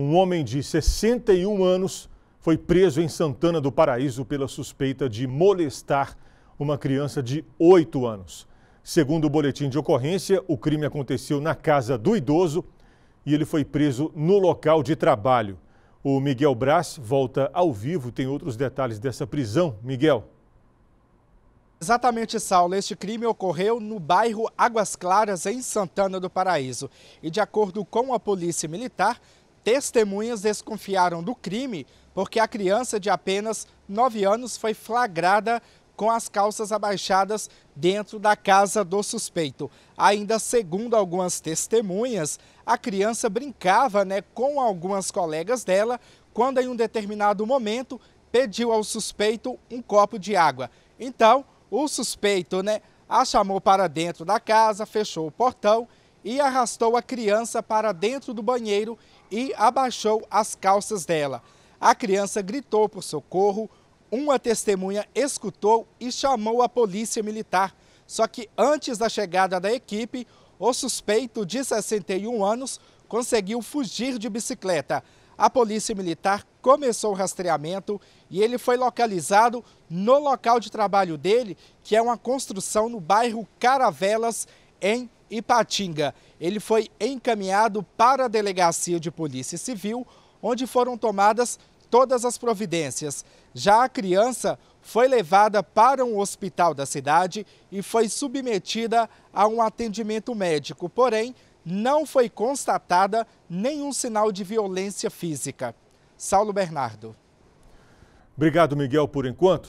Um homem de 61 anos foi preso em Santana do Paraíso pela suspeita de molestar uma criança de 8 anos. Segundo o boletim de ocorrência, o crime aconteceu na casa do idoso e ele foi preso no local de trabalho. O Miguel Brás volta ao vivo, tem outros detalhes dessa prisão. Miguel. Exatamente, Saulo. Este crime ocorreu no bairro Águas Claras, em Santana do Paraíso. E de acordo com a Polícia Militar, Testemunhas desconfiaram do crime porque a criança de apenas 9 anos foi flagrada com as calças abaixadas dentro da casa do suspeito. Ainda segundo algumas testemunhas, a criança brincava né, com algumas colegas dela quando, em um determinado momento, pediu ao suspeito um copo de água. Então, o suspeito né, a chamou para dentro da casa, fechou o portão e arrastou a criança para dentro do banheiro e abaixou as calças dela. A criança gritou por socorro, uma testemunha escutou e chamou a polícia militar. Só que antes da chegada da equipe, o suspeito de 61 anos conseguiu fugir de bicicleta. A polícia militar começou o rastreamento e ele foi localizado no local de trabalho dele, que é uma construção no bairro Caravelas, em Ipatinga. Ele foi encaminhado para a Delegacia de Polícia Civil, onde foram tomadas todas as providências. Já a criança foi levada para um hospital da cidade e foi submetida a um atendimento médico, porém, não foi constatada nenhum sinal de violência física. Saulo Bernardo. Obrigado, Miguel, por enquanto.